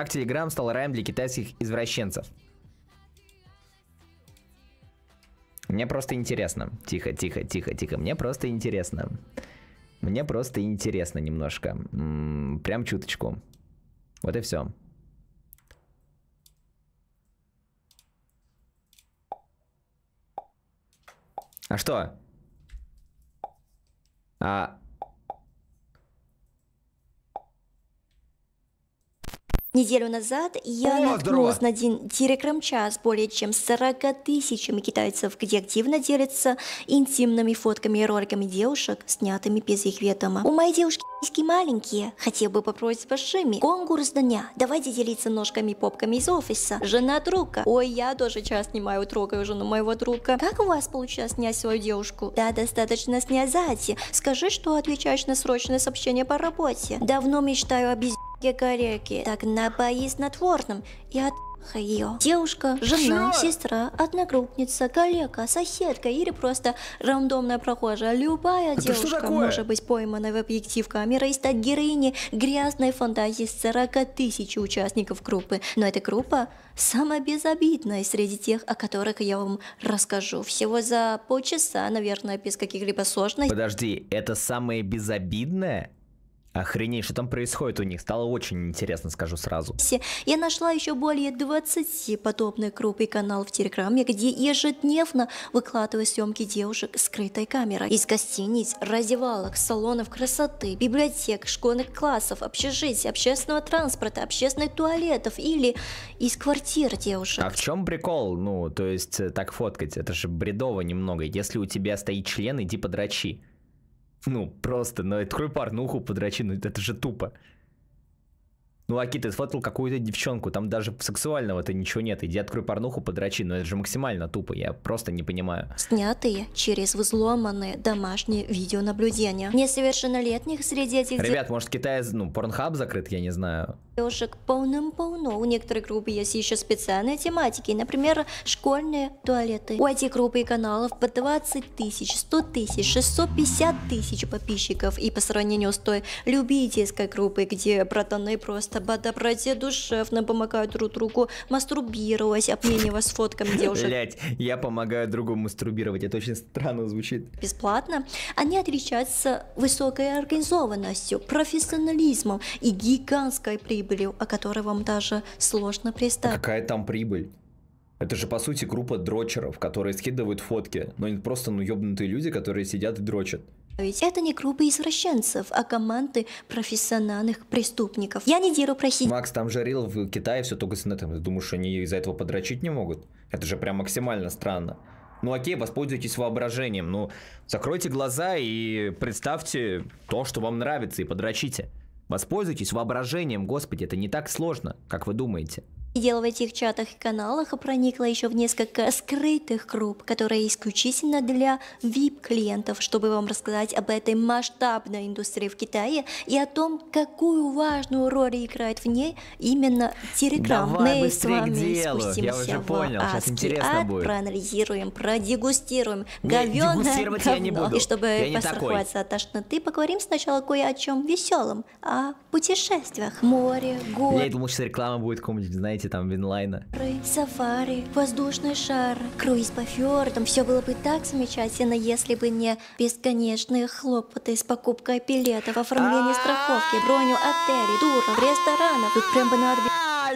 Как Telegram стал раем для китайских извращенцев? Мне просто интересно. Тихо, тихо, тихо, тихо. Мне просто интересно. Мне просто интересно немножко. прям чуточку. Вот и все. А что? А, Неделю назад я О, наткнулась здорово. на один телеграм-час более чем 40 тысячами китайцев, где активно делятся интимными фотками и роликами девушек, снятыми без их ведома. У моей девушки Сиськи маленькие, хотел бы попросить с большими. Конкурс дня. Давайте делиться ножками и попками из офиса. Жена друга. Ой, я тоже час снимаю, трогаю жену моего друга. Как у вас получилось снять свою девушку? Да, достаточно снять сзади. Скажи, что отвечаешь на срочное сообщение по работе. Давно мечтаю о Гегарики, так на напои снотворным и от ее девушка, жена, Чё? сестра, одногруппница, коллега, соседка или просто рандомная прохожая. Любая Это девушка может быть поймана в объектив камеры и стать героиней грязной фантазии 40 тысяч участников группы. Но эта группа самая безобидная среди тех, о которых я вам расскажу. Всего за полчаса, наверное, без каких-либо сложностей. Подожди, это самое безобидное? Охренеть, что там происходит у них? Стало очень интересно, скажу сразу. Я нашла еще более 20 подобных групп и каналов в Телеграме, где ежедневно выкладываю съемки девушек скрытой камерой. Из гостиниц, раздевалок, салонов красоты, библиотек, школьных классов, общежитий, общественного транспорта, общественных туалетов или из квартир девушек. А в чем прикол? Ну, то есть э, так фоткать, это же бредово немного. Если у тебя стоит член, иди подрачи. Ну, просто, ну, открой порнуху, подрочи, ну, это же тупо. Ну, Аки, ты сфоткал какую-то девчонку, там даже сексуального-то ничего нет. Иди открой порнуху, подрочи, но ну, это же максимально тупо, я просто не понимаю. Снятые через взломанные домашние видеонаблюдения. Несовершеннолетних среди этих... Ребят, может, Китай, ну, порнхаб закрыт, я не знаю девушек полным-полно. У некоторых групп есть еще специальные тематики, например, школьные туалеты. У этих групп и каналов по 20 тысяч, 100 тысяч, 650 тысяч подписчиков. И по сравнению с той любительской группой, где братаны просто по доброте душевно помогают друг другу мастурбировать, обмениваясь фотками девушек. Блять, я помогаю другому мастурбировать, это очень странно звучит. Бесплатно. Они отличаются высокой организованностью, профессионализмом и гигантской прибылью прибылью, о которой вам даже сложно а представить. А какая там прибыль? Это же, по сути, группа дрочеров, которые скидывают фотки, но не просто ну ёбнутые люди, которые сидят и дрочат. А ведь это не группы извращенцев, а команды профессиональных преступников. Я не деру просить. Макс, там же рил в Китае все только с интернетом. Думаю, что они из-за этого подрочить не могут? Это же прям максимально странно. Ну окей, воспользуйтесь воображением, но ну, закройте глаза и представьте то, что вам нравится, и подрочите. Воспользуйтесь воображением, господи, это не так сложно, как вы думаете. Дело в этих чатах и каналах проникло еще в несколько скрытых групп, которые исключительно для VIP-клиентов, чтобы вам рассказать об этой масштабной индустрии в Китае и о том, какую важную роль играет в ней именно Telegram. Мы с вами спустимся я уже понял, в адский ад, будет. проанализируем, продегустируем говёное говно. Я не буду. И чтобы я постраховаться от тошноты, поговорим сначала кое о чем веселом, о путешествиях, море, горы. Я думал, что реклама будет какому-нибудь, знаете, знаете, там Винлайна. Сафари, воздушный шар, круиз по фьордам. Все было бы так замечательно, если бы не бесконечные хлопоты с покупкой билетов, оформление страховки, броню отелей, туров, ресторанов. Тут прям бы надо... А,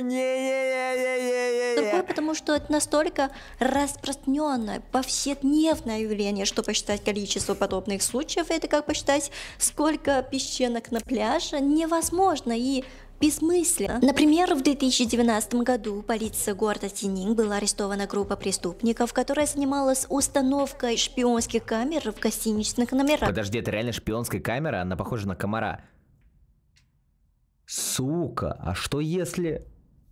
Другой, потому что это настолько распространенное, повседневное явление, что посчитать количество подобных случаев, это как посчитать, сколько песчинок на пляже, невозможно. И бессмысленно. Например, в 2019 году полиция города Синин была арестована группа преступников, которая занималась установкой шпионских камер в гостиничных номерах. Подожди, это реально шпионская камера? Она похожа на комара. Сука, а что если...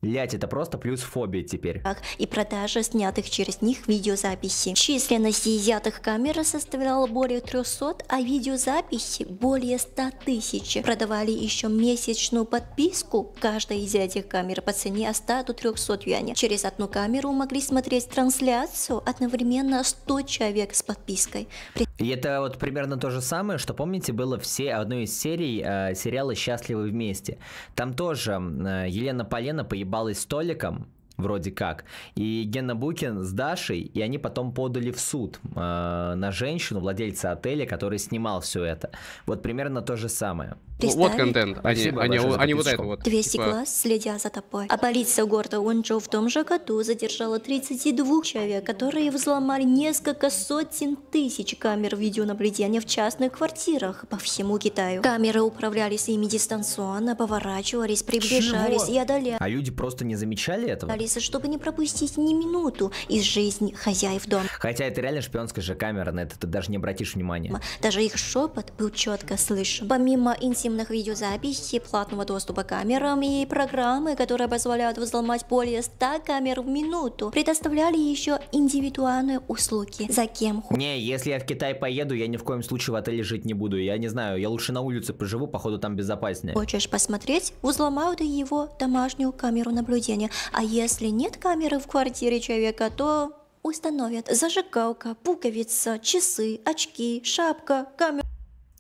Лять это просто плюс фобия теперь. И продажа снятых через них видеозаписи. Численность изъятых камер составляла более 300, а видеозаписи более 100 тысяч. Продавали еще месячную подписку каждой из этих камер по цене от 100 до 300 юаней. Через одну камеру могли смотреть трансляцию одновременно 100 человек с подпиской. При... И это вот примерно то же самое, что помните было все одной из серий э, сериала «Счастливы вместе». Там тоже э, Елена Полена поебалась ебалась столиком вроде как. И Гена Букин с Дашей, и они потом подали в суд э, на женщину, владельца отеля, который снимал все это. Вот примерно то же самое. Ну, вот контент. Они, они, они вот это вот. 200 типа... глаз, следя за тобой. А полиция города Уанчжоу в том же году задержала 32 человек, которые взломали несколько сотен тысяч камер видеонаблюдения в частных квартирах по всему Китаю. Камеры управлялись ими дистанционно, поворачивались, приближались Чего? и одолели. А люди просто не замечали этого? анализа, чтобы не пропустить ни минуту из жизни хозяев дома. Хотя это реально шпионская же камера, на это ты даже не обратишь внимания. Даже их шепот был четко слышен. Помимо интимных видеозаписей, платного доступа к камерам и программы, которые позволяют взломать более 100 камер в минуту, предоставляли еще индивидуальные услуги. За кем хуй? Не, если я в Китай поеду, я ни в коем случае в отеле жить не буду. Я не знаю, я лучше на улице поживу, походу там безопаснее. Хочешь посмотреть? Взломают его домашнюю камеру наблюдения. А если если нет камеры в квартире человека, то установят зажигалка, пуковица, часы, очки, шапка, камера.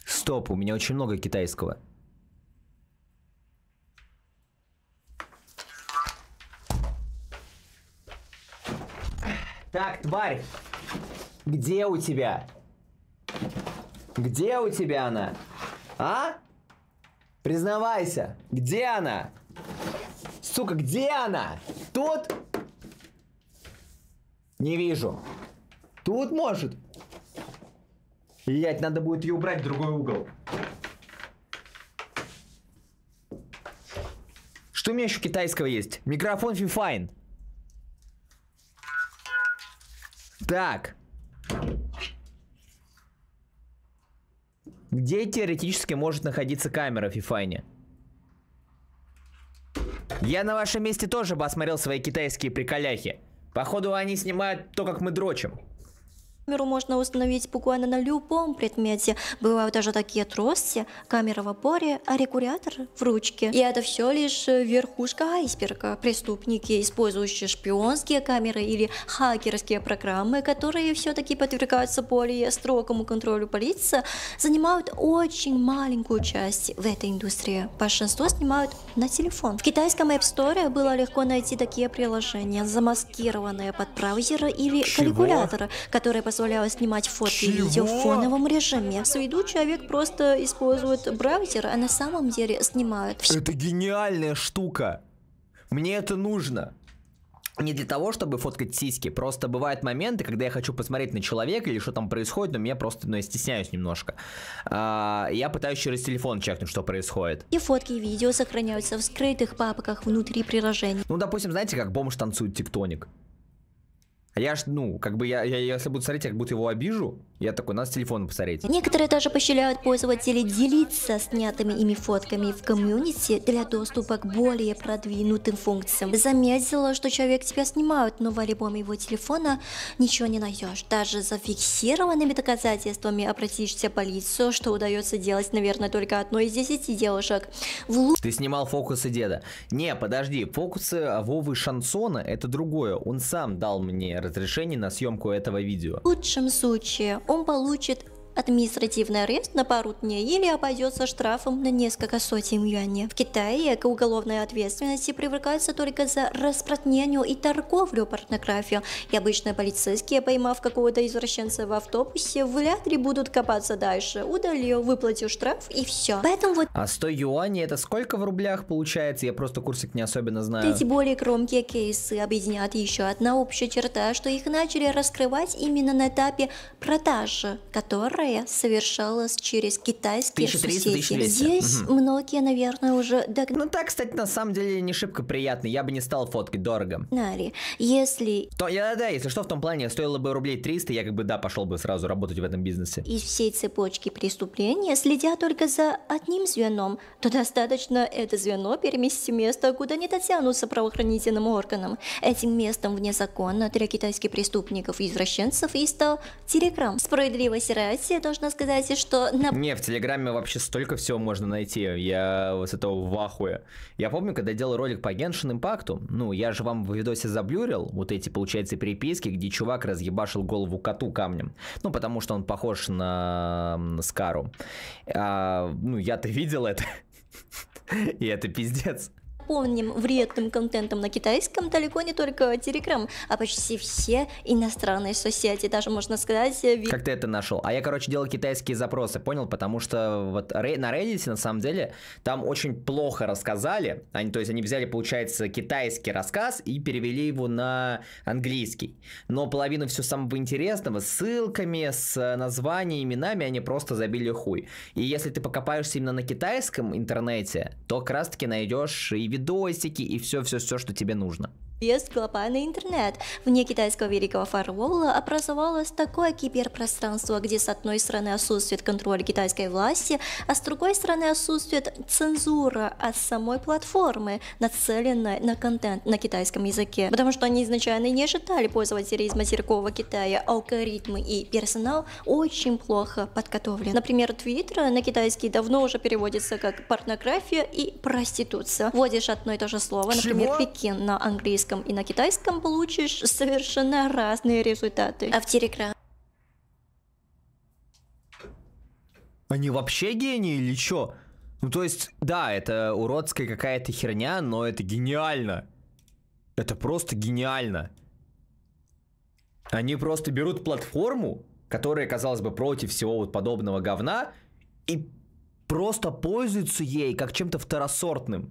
Стоп, у меня очень много китайского. Так, тварь, где у тебя? Где у тебя она? А? Признавайся, где она? Сука, где она? Тут не вижу. Тут может. Блять, надо будет ее убрать в другой угол. Что у меня еще китайского есть? Микрофон Fifine. Так. Где теоретически может находиться камера в Fifine? Я на вашем месте тоже бы осмотрел свои китайские приколяхи. Походу, они снимают то, как мы дрочим. Камеру можно установить буквально на любом предмете. Бывают даже такие трости, камера в опоре, а регулятор в ручке. И это все лишь э, верхушка айсберга. Преступники, использующие шпионские камеры или хакерские программы, которые все-таки подвергаются более строгому контролю полиции, занимают очень маленькую часть в этой индустрии. Большинство снимают на телефон. В китайском App Store было легко найти такие приложения, замаскированные под браузеры или калькуляторы, которые позволяла снимать фото и видео в фоновом режиме. В виду человек просто использует браузер, а на самом деле снимают. Это гениальная штука. Мне это нужно. Не для того, чтобы фоткать сиськи. Просто бывают моменты, когда я хочу посмотреть на человека или что там происходит, но меня просто, ну, я стесняюсь немножко. А, я пытаюсь через телефон чекнуть, что происходит. И фотки и видео сохраняются в скрытых папках внутри приложения. Ну, допустим, знаете, как бомж танцует Тектоник. А я ж, ну, как бы я, я если буду смотреть, я как будто его обижу, я такой, надо с телефона посмотреть. Некоторые даже поощряют пользователей делиться снятыми ими фотками в комьюнити для доступа к более продвинутым функциям. Заметила, что человек тебя снимают, но в альбоме его телефона ничего не найдешь. Даже зафиксированными доказательствами обратишься в полицию, что удается делать, наверное, только одной из десяти девушек. В... Ты снимал фокусы деда. Не, подожди, фокусы Вовы Шансона это другое. Он сам дал мне разрешение на съемку этого видео. В лучшем случае он получит Административный арест на пару дней или обойдется штрафом на несколько сотен юаней. В Китае к уголовной ответственности привлекаются только за распространение и торговлю порнографией. И обычно полицейские, поймав какого-то извращенца в автобусе, вряд ли будут копаться дальше. Удалил, выплатил штраф и все. Поэтому вот... А 100 юаней это сколько в рублях получается? Я просто курсик не особенно знаю. Эти более громкие кейсы объединяют еще одна общая черта, что их начали раскрывать именно на этапе продажи, которая которая совершалась через китайские 1300, соседи. Здесь угу. многие, наверное, уже... Дог... Ну так, кстати, на самом деле не шибко приятно. Я бы не стал фоткать, дорого. Нари, если... То, я, да, если что, в том плане, стоило бы рублей 300, я как бы, да, пошел бы сразу работать в этом бизнесе. Из всей цепочки преступления, следя только за одним звеном, то достаточно это звено переместить в место, куда не дотянутся правоохранительным органам. Этим местом вне закона для китайских преступников и извращенцев и стал Телеграм. Справедливость ради, кстати, должна сказать, что... На... Не, в Телеграме вообще столько всего можно найти. Я вот с этого в ахуе. Я помню, когда я делал ролик по Genshin импакту ну, я же вам в видосе заблюрил вот эти, получается, переписки, где чувак разъебашил голову коту камнем. Ну, потому что он похож на Скару. А, ну, я-то видел это. И это пиздец наполнен вредным контентом на китайском далеко не только Телеграм, а почти все иностранные соцсети, даже можно сказать... Э, ви... Как ты это нашел? А я, короче, делал китайские запросы, понял? Потому что вот на Reddit, на самом деле, там очень плохо рассказали, они, то есть они взяли, получается, китайский рассказ и перевели его на английский. Но половину всего самого интересного, ссылками, с э, названиями, именами, они просто забили хуй. И если ты покопаешься именно на китайском интернете, то как раз таки найдешь и видос видосики и все-все-все, что тебе нужно. Без глобальный интернет. Вне китайского великого фарвола образовалось такое киберпространство, где с одной стороны отсутствует контроль китайской власти, а с другой стороны отсутствует цензура от самой платформы, нацеленной на контент на китайском языке. Потому что они изначально не ожидали пользователей из материкового Китая. А алгоритмы и персонал очень плохо подготовлены. Например, Твиттер на китайский давно уже переводится как порнография и проституция. Вводишь одно и то же слово, например, Чего? Пекин на английском английском и на китайском получишь совершенно разные результаты. А в Телеграм Они вообще гении или чё? Ну, то есть, да, это уродская какая-то херня, но это гениально. Это просто гениально. Они просто берут платформу, которая, казалось бы, против всего вот подобного говна, и просто пользуются ей как чем-то второсортным.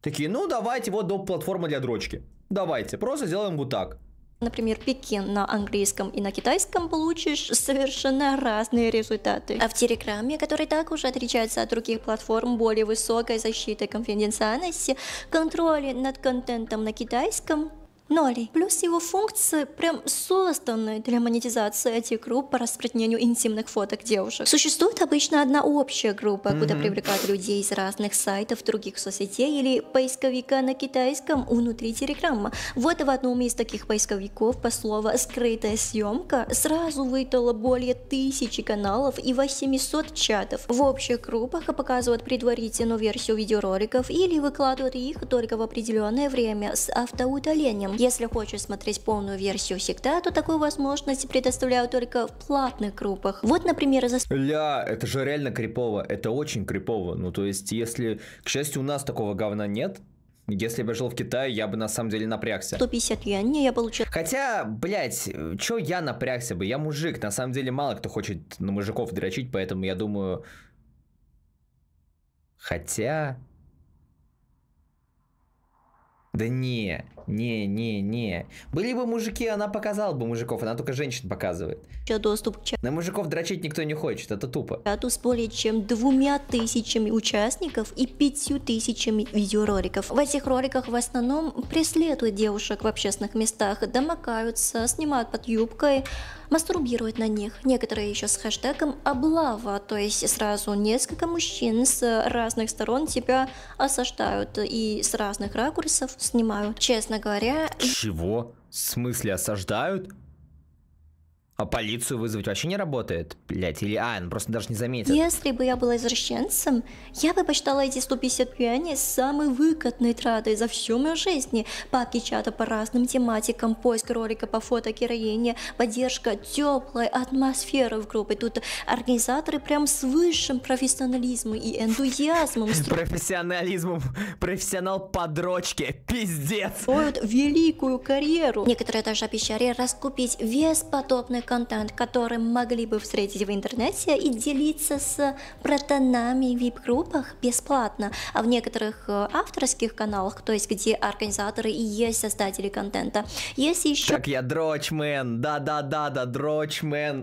Такие, ну давайте вот доп. платформа для дрочки. Давайте, просто сделаем вот так. Например, Пекин на английском и на китайском получишь совершенно разные результаты. А в Телеграме, который так уже отличается от других платформ более высокой защиты конфиденциальности, контроля над контентом на китайском нолей. Плюс его функции прям созданы для монетизации этих групп по распространению интимных фоток девушек. Существует обычно одна общая группа, mm-hmm. куда привлекают людей из разных сайтов, других соцсетей или поисковика на китайском внутри Телеграмма. Вот в одном из таких поисковиков по слову «скрытая съемка» сразу выдало более тысячи каналов и 800 чатов. В общих группах показывают предварительную версию видеороликов или выкладывают их только в определенное время с автоудалением. Если хочешь смотреть полную версию всегда, то такую возможность предоставляют только в платных группах. Вот, например, за... Ля, это же реально крипово, это очень крипово. Ну, то есть, если... К счастью, у нас такого говна нет, если бы я жил в Китае, я бы на самом деле напрягся. 150 юаней я получил. Хотя, блядь, чё я напрягся бы? Я мужик, на самом деле мало кто хочет на мужиков дрочить, поэтому я думаю... Хотя... Да не, не, не, не. Были бы мужики, она показала бы мужиков, она только женщин показывает. Че доступ к На мужиков дрочить никто не хочет, это тупо. Чату с более чем двумя тысячами участников и пятью тысячами видеороликов. В этих роликах в основном преследуют девушек в общественных местах, домокаются, снимают под юбкой, мастурбируют на них. Некоторые еще с хэштегом «облава», то есть сразу несколько мужчин с разных сторон тебя осаждают и с разных ракурсов снимают. Честно говоря... Чего? В смысле осаждают? А полицию вызвать вообще не работает, блять, или а, он просто даже не заметит. Если бы я была извращенцем, я бы посчитала эти 150 юаней самой выгодной тратой за всю мою жизнь. Папки чата по разным тематикам, поиск ролика по фото героини, поддержка теплой атмосферы в группе. Тут организаторы прям с высшим профессионализмом и энтузиазмом. Профессионализмом. Профессионал подрочки. Пиздец. Строят великую карьеру. Некоторые даже обещали раскупить весь подобных контент, который могли бы встретить в интернете и делиться с братанами в вип-группах бесплатно, а в некоторых э, авторских каналах, то есть где организаторы и есть создатели контента, есть еще... Как я дрочмен, да-да-да-да, дрочмен.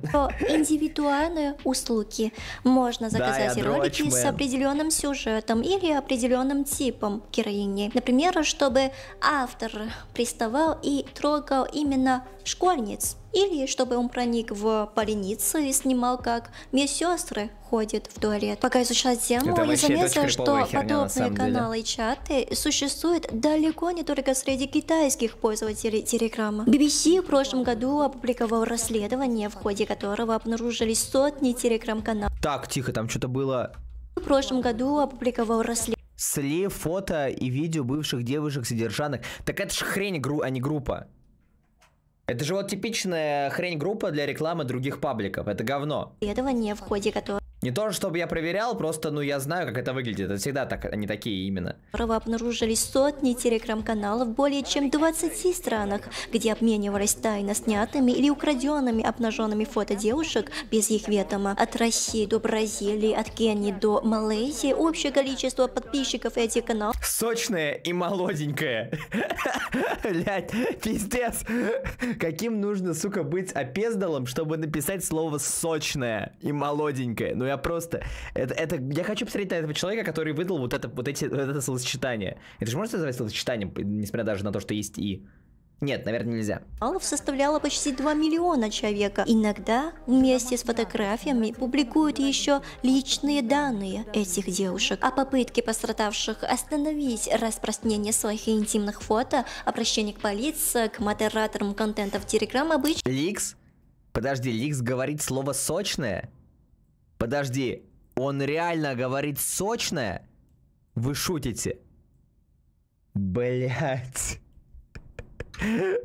Индивидуальные услуги. Можно заказать да, ролики дрочмен. с определенным сюжетом или определенным типом героини. Например, чтобы автор приставал и трогал именно школьниц или чтобы он проник в больницу и снимал, как медсестры ходят в туалет. Пока изучала тему, я заметила, что подобные каналы и чаты существуют далеко не только среди китайских пользователей Телеграма. BBC в прошлом году опубликовал расследование, в ходе которого обнаружились сотни Телеграм-каналов. Так, тихо, там что-то было... В прошлом году опубликовал расследование слив фото и видео бывших девушек-содержанок. Так это же хрень, а не группа. Это же вот типичная хрень группа для рекламы других пабликов. Это говно. Этого не в ходе которого не то, чтобы я проверял, просто, ну, я знаю, как это выглядит. Это всегда так, они такие именно. Право обнаружили сотни телеграм-каналов в более чем 20 странах, где обменивались тайно снятыми или украденными обнаженными фото девушек без их ведома. От России до Бразилии, от Кении до Малайзии общее количество подписчиков этих каналов... Сочная и молоденькая. Блять, пиздец. Каким нужно, сука, быть опездалом, чтобы написать слово «сочное» и «молоденькое». Ну, я просто... Это, это... Я хочу посмотреть на этого человека, который выдал вот это, вот эти, вот это словосочетание. Это же можно назвать словосочетанием, несмотря даже на то, что есть «и». Нет, наверное, нельзя. Баллов составляла почти 2 миллиона человека. Иногда вместе с фотографиями публикуют еще личные данные этих девушек. А попытки пострадавших остановить распространение своих интимных фото, обращение к полиции, к модераторам контента в Телеграм обычно... Ликс? Подожди, Ликс говорит слово «сочное»? Подожди, он реально говорит сочное? Вы шутите? Блять.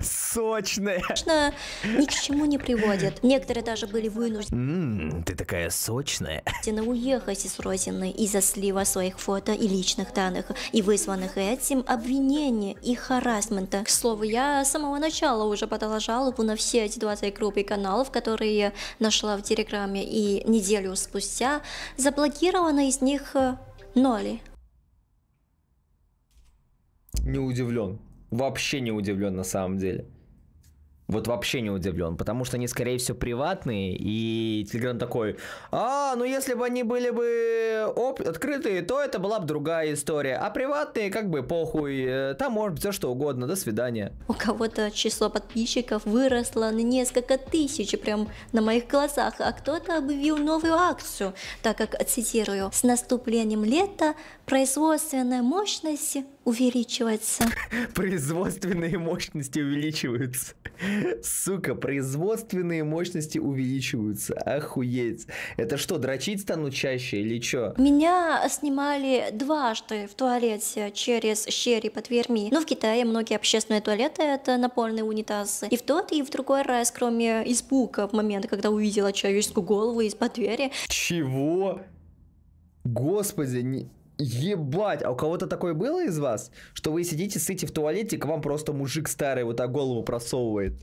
Сочная. Конечно, ни к чему не приводит. Некоторые даже были вынуждены... ты такая сочная. ...уехать из Родины из-за слива своих фото и личных данных, и вызванных этим обвинений и харасмента. К слову, я с самого начала уже подала жалобу на все эти 20 групп и каналов, которые я нашла в Телеграме, и неделю спустя заблокировано из них э, ноль. Не удивлен. Вообще не удивлен на самом деле. Вот вообще не удивлен, потому что они, скорее всего, приватные, и Телеграм такой, а, ну если бы они были бы оп- открытые, то это была бы другая история, а приватные как бы похуй, э, там может быть все что угодно, до свидания. У кого-то число подписчиков выросло на несколько тысяч, прям на моих глазах, а кто-то объявил новую акцию, так как, цитирую, с наступлением лета производственной мощности. Увеличиваться. Производственные мощности увеличиваются. Сука, производственные мощности увеличиваются. Охуеть. Это что, дрочить стану чаще или чё? Меня снимали дважды в туалете через щели под верми. Но ну, в Китае многие общественные туалеты — это напольные унитазы. И в тот, и в другой раз, кроме испуга в момент, когда увидела человеческую голову из-под двери. Чего? Господи, не... Ебать, а у кого-то такое было из вас, что вы сидите, сыте в туалете, к вам просто мужик старый вот так голову просовывает?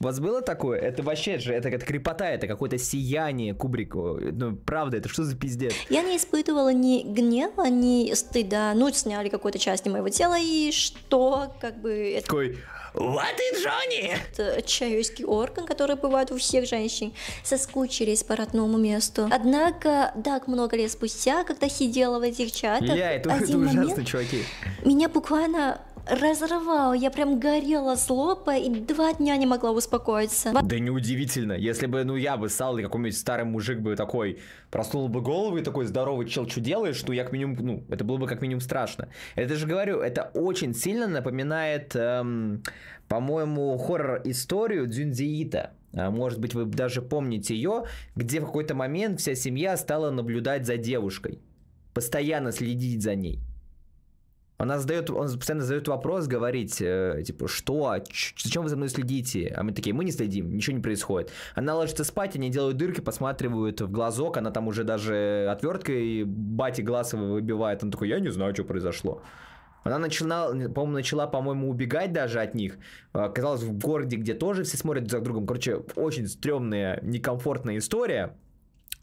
У вас было такое? Это вообще же, это как крепота, это какое-то сияние Кубрику. Ну, правда, это что за пиздец? Я не испытывала ни гнева, ни стыда. Ну, сняли какую-то часть моего тела, и что, как бы... Это... Такой, вот и Джонни! Это отчаянский орган, который бывает у всех женщин, соскучились по родному месту. Однако, так много лет спустя, когда сидела в этих чатах, Ля, это, это ужасно, момент, чуваки. Меня буквально разрывало, я прям горела с лопа и два дня не могла успокоиться. Да неудивительно, если бы, ну, я бы стал, и какой-нибудь старый мужик бы такой, проснул бы голову и такой здоровый чел, что делаешь, что я к минимум, ну, это было бы как минимум страшно. Это же говорю, это очень сильно напоминает, эм, по-моему, хоррор-историю Дзюндиита. А, может быть, вы даже помните ее, где в какой-то момент вся семья стала наблюдать за девушкой, постоянно следить за ней. Она задает, он постоянно задает вопрос, говорит, э, типа, что, а зачем вы за мной следите? А мы такие, мы не следим, ничего не происходит. Она ложится спать, они делают дырки, посматривают в глазок, она там уже даже отверткой бати глаз выбивает. Он такой, я не знаю, что произошло. Она начала, по-моему, начала, по-моему, убегать даже от них. Оказалась а, в городе, где тоже все смотрят друг за другом. Короче, очень стрёмная, некомфортная история.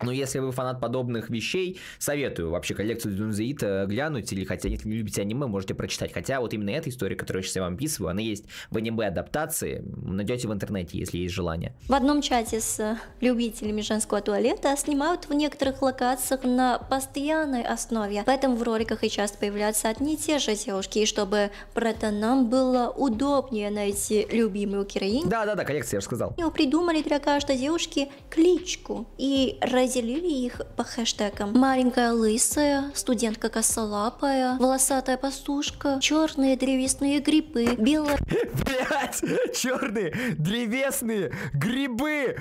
Но если вы фанат подобных вещей, советую вообще коллекцию Дунзеита э, глянуть, или хотя если не любите аниме, можете прочитать. Хотя вот именно эта история, которую я сейчас вам описываю, она есть в аниме-адаптации, найдете в интернете, если есть желание. В одном чате с э, любителями женского туалета снимают в некоторых локациях на постоянной основе, поэтому в роликах и часто появляются одни и те же девушки, и чтобы братанам было удобнее найти любимую героинь. Да-да-да, коллекция, я же сказал. Его придумали для каждой девушки кличку и раз разделили их по хэштегам. Маленькая лысая, студентка косолапая, волосатая пастушка, черные древесные грибы, белая... Блять, черные древесные грибы!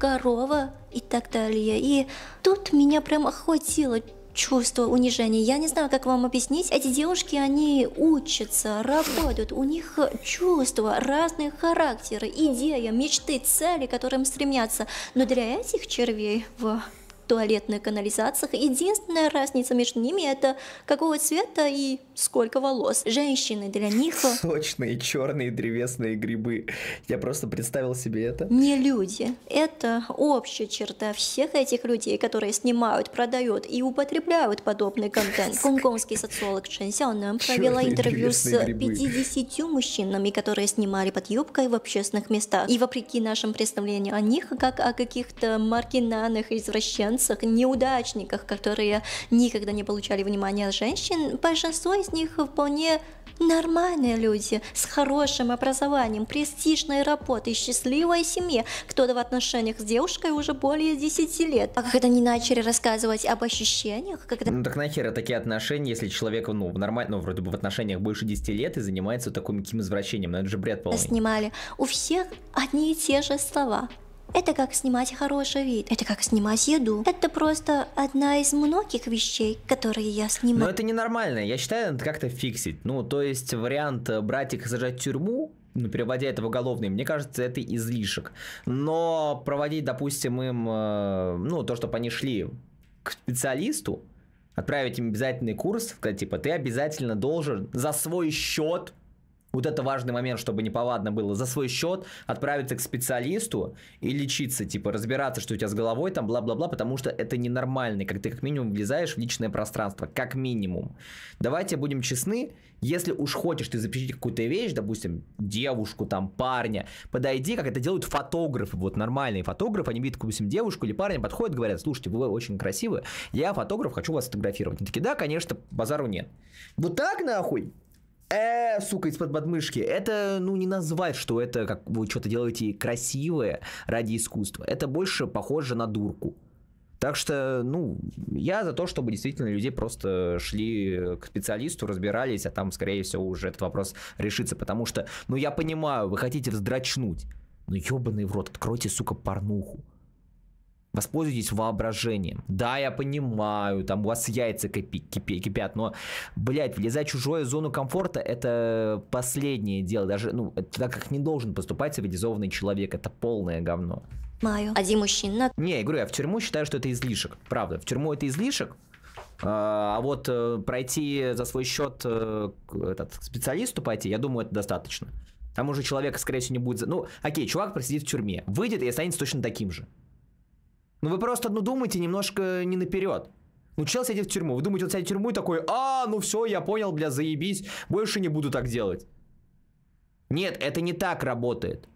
корова и так далее. И тут меня прям охватило чувство унижения. Я не знаю, как вам объяснить. Эти девушки, они учатся, работают. У них чувства, разные характеры, идеи, мечты, цели, к которым стремятся. Но для этих червей в туалетных канализациях единственная разница между ними это какого цвета и сколько волос. Женщины для них... Сочные черные древесные грибы. Я просто представил себе это. Не люди. Это общая черта всех этих людей, которые снимают, продают и употребляют подобный контент. Гонконгский социолог Чен Сяо нам провела интервью с 50 мужчинами, которые снимали под юбкой в общественных местах. И вопреки нашим представлениям о них, как о каких-то маргинальных извращенцах, неудачниках, которые никогда не получали внимания женщин, большинство из из них вполне нормальные люди с хорошим образованием, престижной работой, счастливой семьей, Кто-то в отношениях с девушкой уже более 10 лет. А когда они начали рассказывать об ощущениях, когда... Ну так нахера такие отношения, если человек, ну, в нормально, ну, вроде бы в отношениях больше 10 лет и занимается таким извращением, ну это же бред полный. Снимали. У всех одни и те же слова. Это как снимать хороший вид, это как снимать еду. Это просто одна из многих вещей, которые я снимаю. Но это ненормально, я считаю, надо как-то фиксить. Ну, то есть вариант э, братика сажать в тюрьму, ну, переводя это в уголовный, мне кажется, это излишек. Но проводить, допустим, им, э, ну, то, чтобы они шли к специалисту, отправить им обязательный курс, сказать, типа, ты обязательно должен за свой счет вот это важный момент, чтобы неповадно было, за свой счет отправиться к специалисту и лечиться, типа разбираться, что у тебя с головой, там бла-бла-бла, потому что это ненормально, как ты как минимум влезаешь в личное пространство, как минимум. Давайте будем честны, если уж хочешь ты запечатлеть какую-то вещь, допустим, девушку, там, парня, подойди, как это делают фотографы, вот нормальные фотографы, они видят, допустим, девушку или парня, подходят, говорят, слушайте, вы очень красивы, я фотограф, хочу вас сфотографировать. Они такие, да, конечно, базару нет. Вот так нахуй? э, сука, из-под подмышки. Это, ну, не назвать, что это как вы что-то делаете красивое ради искусства. Это больше похоже на дурку. Так что, ну, я за то, чтобы действительно людей просто шли к специалисту, разбирались, а там, скорее всего, уже этот вопрос решится, потому что, ну, я понимаю, вы хотите вздрачнуть, но ну, ебаный в рот, откройте, сука, порнуху. Воспользуйтесь воображением. Да, я понимаю, там у вас яйца кипи, кипи, кипят, но, блядь, влезать в чужую зону комфорта это последнее дело. Даже, ну, так как не должен поступать цивилизованный человек, это полное говно. Маю. Один мужчина. Не, я говорю, я в тюрьму считаю, что это излишек. Правда, в тюрьму это излишек, а, а вот э, пройти за свой счет э, этот, специалисту пойти, я думаю, это достаточно. Там уже человек, скорее всего, не будет... Ну, окей, чувак просидит в тюрьме. Выйдет и останется точно таким же. Ну вы просто ну, думайте немножко не наперед. Ну, чел сидит в тюрьму. Вы думаете, он сядет в тюрьму и такой, а, ну все, я понял, бля, заебись, больше не буду так делать. Нет, это не так работает.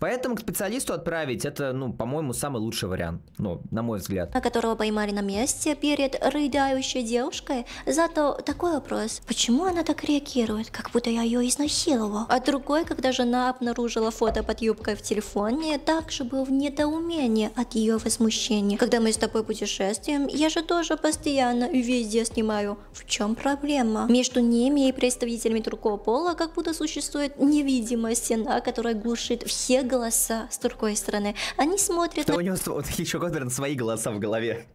Поэтому к специалисту отправить это, ну, по-моему, самый лучший вариант, ну, на мой взгляд. А которого поймали на месте перед рыдающей девушкой. Зато такой вопрос, почему она так реагирует, как будто я ее изнасиловал? А другой, когда жена обнаружила фото под юбкой в телефоне, также был в недоумении от ее возмущения. Когда мы с тобой путешествуем, я же тоже постоянно везде снимаю. В чем проблема? Между ними и представителями другого пола как будто существует невидимая стена, которая глушит все голоса с другой стороны. Они смотрят... Да на... у него вот, еще Годберн свои голоса в голове.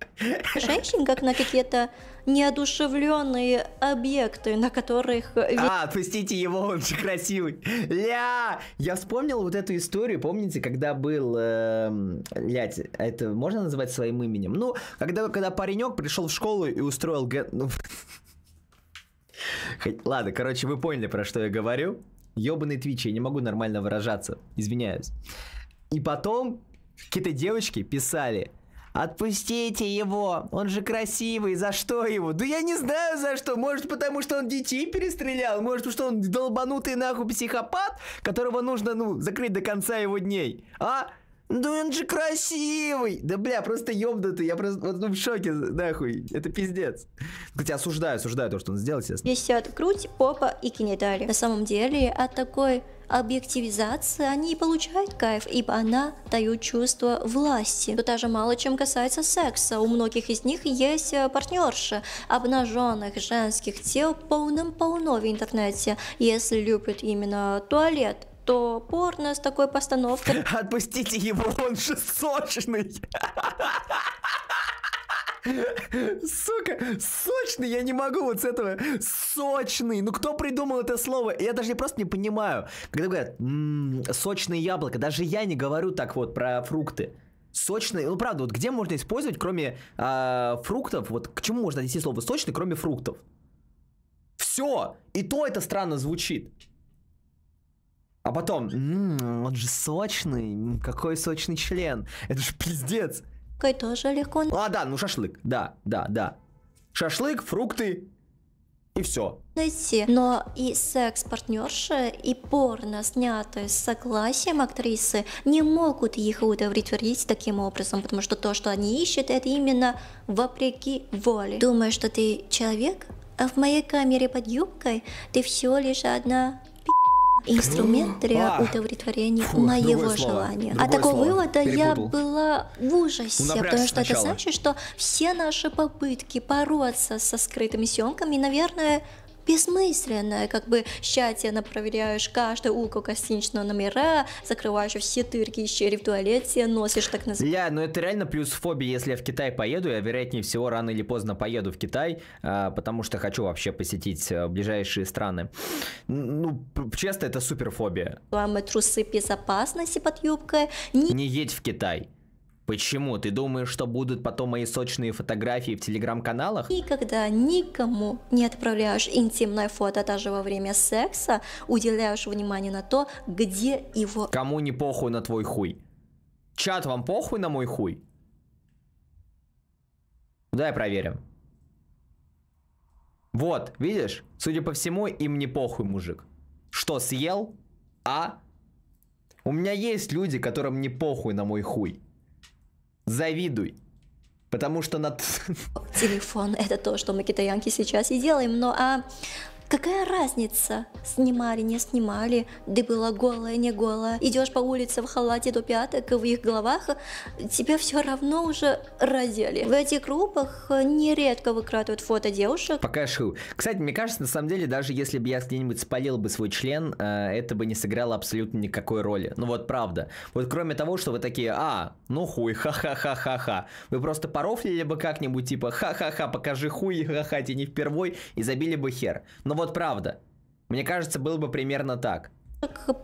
Женщин как на какие-то неодушевленные объекты, на которых... А, отпустите его, он же красивый. Ля! Я вспомнил вот эту историю, помните, когда был... Э, блядь, это можно называть своим именем? Ну, когда, когда паренек пришел в школу и устроил... Ну, Ладно, короче, вы поняли, про что я говорю. Ёбаный Твич, я не могу нормально выражаться, извиняюсь. И потом какие-то девочки писали, Отпустите его, он же красивый, за что его? Да я не знаю за что, может потому что он детей перестрелял, может что он долбанутый нахуй психопат, которого нужно, ну, закрыть до конца его дней, а? Да он же красивый! Да бля, просто ёбнутый, я просто ну, в шоке, нахуй, это пиздец. Хотя осуждаю, осуждаю то, что он сделал, естественно. Висят грудь, попа и кинетали. На самом деле, от такой объективизации они получают кайф, ибо она дает чувство власти. Но даже мало чем касается секса. У многих из них есть э, партнерши обнаженных женских тел полным-полно в интернете, если любят именно туалет что порно с такой постановкой... Отпустите его, он же сочный! Сука, сочный, я не могу вот с этого. Сочный, ну кто придумал это слово? Я даже просто не понимаю. Когда говорят, м-м, сочные яблоко, даже я не говорю так вот про фрукты. Сочный, ну правда, вот где можно использовать, кроме э, фруктов, вот к чему можно отнести слово сочный, кроме фруктов? Все, и то это странно звучит. А потом, м-м, он же сочный, какой сочный член. Это же пиздец. Кай тоже легко. А, да, ну шашлык, да, да, да. Шашлык, фрукты и все. Но и секс-партнерши, и порно, снятое с согласием актрисы, не могут их удовлетворить таким образом, потому что то, что они ищут, это именно вопреки воле. Думаю, что ты человек, а в моей камере под юбкой ты все лишь одна инструмент для удовлетворения Фу, моего желания. А слово, От такого вывода я была в ужасе, потому что сначала. это значит, что все наши попытки бороться со скрытыми съемками, наверное, бессмысленное, как бы тщательно проверяешь каждый угол гостиничного номера, закрываешь все дырки и щели в туалете, носишь так называемые... Ля, ну это реально плюс фобии, если я в Китай поеду, я вероятнее всего рано или поздно поеду в Китай, а, потому что хочу вообще посетить а, ближайшие страны. Ну, честно, это супер фобия. суперфобия. Трусы безопасности под юбкой. Не, не едь в Китай. Почему? Ты думаешь, что будут потом мои сочные фотографии в телеграм-каналах? Никогда никому не отправляешь интимное фото даже во время секса, уделяешь внимание на то, где его... Кому не похуй на твой хуй? Чат, вам похуй на мой хуй? Давай проверим. Вот, видишь? Судя по всему, им не похуй, мужик. Что, съел? А? У меня есть люди, которым не похуй на мой хуй завидуй. Потому что на... Телефон — это то, что мы, китаянки, сейчас и делаем. Но ну, а Какая разница, снимали, не снимали, ты была голая, не голая, идешь по улице в халате до пяток, и в их головах тебя все равно уже раздели. В этих группах нередко выкрадывают фото девушек. Пока шил. Кстати, мне кажется, на самом деле, даже если бы я где-нибудь спалил бы свой член, э, это бы не сыграло абсолютно никакой роли. Ну вот правда. Вот кроме того, что вы такие, а, ну хуй, ха-ха-ха-ха-ха. Вы просто порофлили бы как-нибудь, типа, ха-ха-ха, покажи хуй, ха-ха, тебе не впервой, и забили бы хер. Но вот правда. Мне кажется, было бы примерно так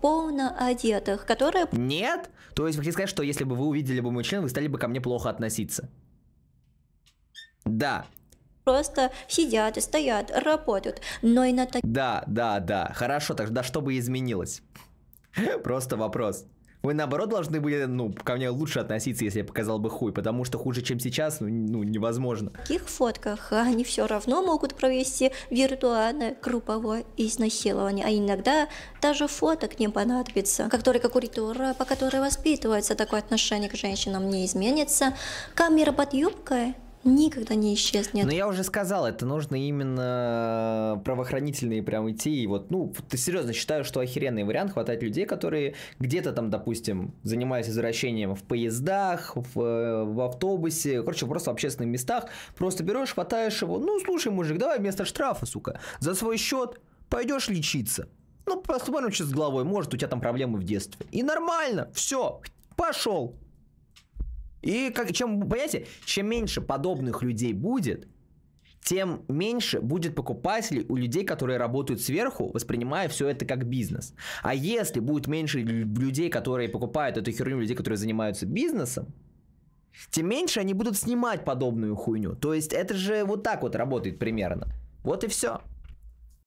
полно одетых, которые... Нет? То есть вы хотите сказать, что если бы вы увидели бы мужчин, вы стали бы ко мне плохо относиться? Да. Просто сидят, стоят, работают, но и на... Да, да, да. Хорошо, тогда что бы изменилось? Просто вопрос. Вы, наоборот, должны были, ну, ко мне лучше относиться, если я показал бы хуй, потому что хуже, чем сейчас, ну, ну невозможно. В таких фотках они все равно могут провести виртуальное групповое изнасилование, а иногда даже фоток не понадобится. Как только культура, по которой воспитывается такое отношение к женщинам, не изменится, камера под юбкой никогда не исчезнет. Но я уже сказал, это нужно именно э, правоохранительные прям идти. И вот, ну, ты серьезно считаю, что охеренный вариант хватать людей, которые где-то там, допустим, занимаются извращением в поездах, в, э, в автобусе, короче, просто в общественных местах. Просто берешь, хватаешь его. Ну, слушай, мужик, давай вместо штрафа, сука, за свой счет пойдешь лечиться. Ну, посмотрим, что с головой. Может, у тебя там проблемы в детстве. И нормально, все, пошел. И как, чем, понимаете, чем меньше подобных людей будет, тем меньше будет покупателей у людей, которые работают сверху, воспринимая все это как бизнес. А если будет меньше людей, которые покупают эту херню, людей, которые занимаются бизнесом, тем меньше они будут снимать подобную хуйню. То есть это же вот так вот работает примерно. Вот и все.